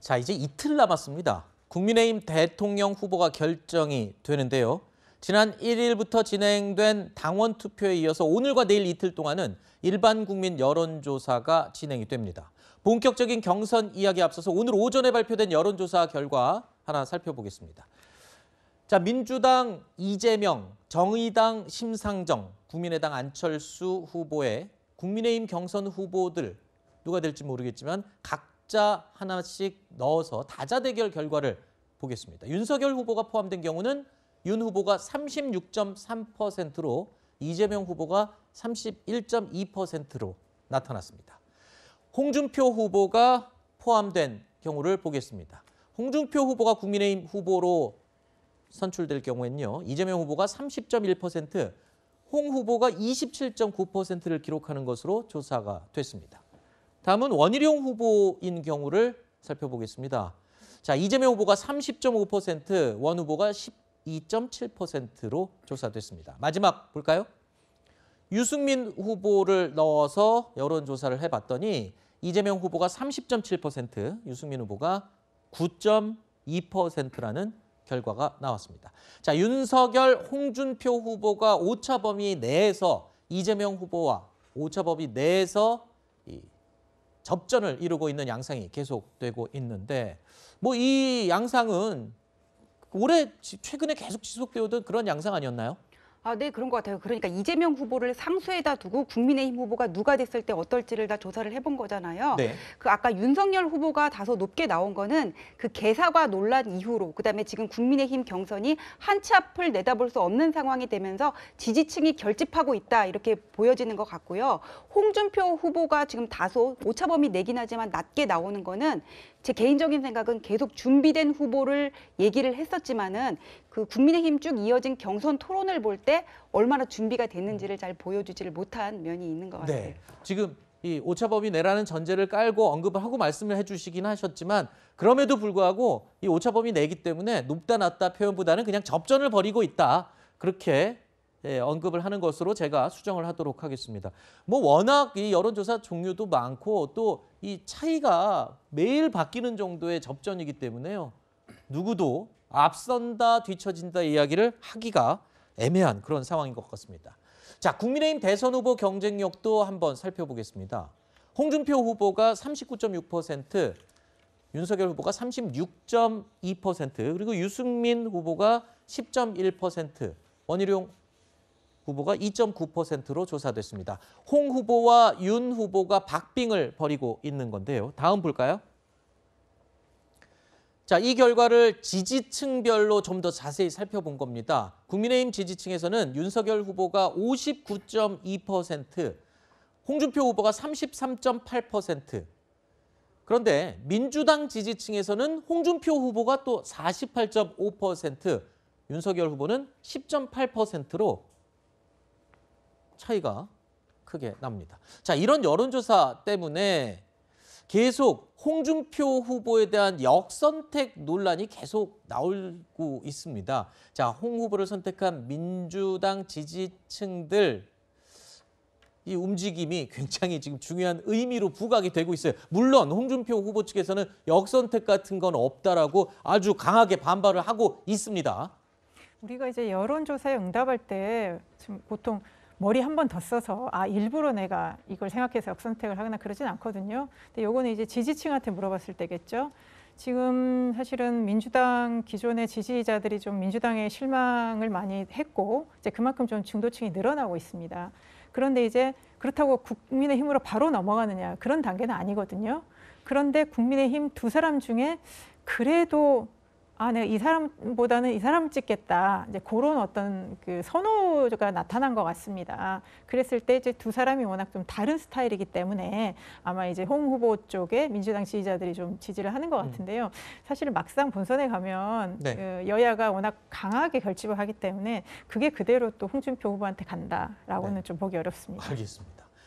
자, 이제 이틀 남았습니다. 국민의힘 대통령 후보가 결정이 되는데요. 지난 1일부터 진행된 당원 투표에 이어서 오늘과 내일 이틀 동안은 일반 국민 여론조사가 진행이 됩니다. 본격적인 경선 이야기 앞서서 오늘 오전에 발표된 여론조사 결과 하나 살펴보겠습니다. 자, 민주당 이재명, 정의당 심상정, 국민의당 안철수 후보의 국민의힘 경선 후보들 누가 될지 모르겠지만 각 각자 하나씩 넣어서 다자 대결 결과를 보겠습니다. 윤석열 후보가 포함된 경우는 윤 후보가 36.3%로 이재명 후보가 31.2%로 나타났습니다. 홍준표 후보가 포함된 경우를 보겠습니다. 홍준표 후보가 국민의힘 후보로 선출될 경우에는요. 이재명 후보가 30.1%, 홍 후보가 27.9%를 기록하는 것으로 조사가 됐습니다. 다음은 원희룡 후보인 경우를 살펴보겠습니다. 자, 이재명 후보가 30.5%, 원 후보가 12.7%로 조사됐습니다. 마지막 볼까요? 유승민 후보를 넣어서 여론조사를 해봤더니 이재명 후보가 30.7%, 유승민 후보가 9.2%라는 결과가 나왔습니다. 자, 윤석열, 홍준표 후보가 오차 범위 내에서 이재명 후보와 오차 범위 내에서 접전을 이루고 있는 양상이 계속되고 있는데 뭐 이 양상은 올해 최근에 계속 지속되어던 오 그런 양상 아니었나요? 아, 네, 그런 것 같아요. 그러니까 이재명 후보를 상수에다 두고 국민의힘 후보가 누가 됐을 때 어떨지를 다 조사를 해본 거잖아요. 네. 그 아까 윤석열 후보가 다소 높게 나온 거는 그 개사과 논란 이후로 그다음에 지금 국민의힘 경선이 한 치 앞을 내다볼 수 없는 상황이 되면서 지지층이 결집하고 있다 이렇게 보여지는 것 같고요. 홍준표 후보가 지금 다소 오차범위 내긴 하지만 낮게 나오는 거는 제 개인적인 생각은 계속 준비된 후보를 얘기를 했었지만은 그 국민의힘 쭉 이어진 경선 토론을 볼때 때 얼마나 준비가 됐는지를 잘 보여주지를 못한 면이 있는 것 네. 같아요. 네. 지금 이 오차범위 내라는 전제를 깔고 언급을 하고 말씀을 해주시긴 하셨지만 그럼에도 불구하고 이 오차범위 내기 때문에 높다 낮다 표현보다는 그냥 접전을 벌이고 있다 그렇게 예, 언급을 하는 것으로 제가 수정을 하도록 하겠습니다. 뭐 워낙 이 여론조사 종류도 많고 또 이 차이가 매일 바뀌는 정도의 접전이기 때문에요. 누구도 앞선다 뒤처진다 이야기를 하기가 애매한 그런 상황인 것 같습니다. 자, 국민의힘 대선 후보 경쟁력도 한번 살펴보겠습니다. 홍준표 후보가 39.6%, 윤석열 후보가 36.2%, 그리고 유승민 후보가 10.1%, 원희룡 후보가 2.9%로 조사됐습니다. 홍 후보와 윤 후보가 박빙을 벌이고 있는 건데요. 다음 볼까요? 자, 이 결과를 지지층별로 좀 더 자세히 살펴본 겁니다. 국민의힘 지지층에서는 윤석열 후보가 59.2%, 홍준표 후보가 33.8%. 그런데 민주당 지지층에서는 홍준표 후보가 또 48.5%, 윤석열 후보는 10.8%로 차이가 크게 납니다. 자, 이런 여론조사 때문에 계속 홍준표 후보에 대한 역선택 논란이 계속 나오고 있습니다. 자, 홍 후보를 선택한 민주당 지지층들 이 움직임이 굉장히 지금 중요한 의미로 부각이 되고 있어요. 물론 홍준표 후보 측에서는 역선택 같은 건 없다라고 아주 강하게 반발을 하고 있습니다. 우리가 이제 여론조사에 응답할 때 지금 보통 머리 한 번 더 써서 아 일부러 내가 이걸 생각해서 역선택을 하거나 그러진 않거든요. 근데 요거는 이제 지지층한테 물어봤을 때겠죠. 지금 사실은 민주당 기존의 지지자들이 좀 민주당에 실망을 많이 했고 이제 그만큼 좀 중도층이 늘어나고 있습니다. 그런데 이제 그렇다고 국민의힘으로 바로 넘어가느냐 그런 단계는 아니거든요. 그런데 국민의힘 두 사람 중에 그래도 아, 내가 이 사람보다는 이 사람 찍겠다. 이제 그런 어떤 그 선호가 나타난 것 같습니다. 그랬을 때 이제 두 사람이 워낙 좀 다른 스타일이기 때문에 아마 이제 홍 후보 쪽에 민주당 지지자들이 좀 지지를 하는 것 음. 같은데요. 음. 사실 막상 본선에 가면 네. 그 여야가 워낙 강하게 결집을 하기 때문에 그게 그대로 또 홍준표 후보한테 간다라고는 네. 좀 보기 어렵습니다. 알겠습니다.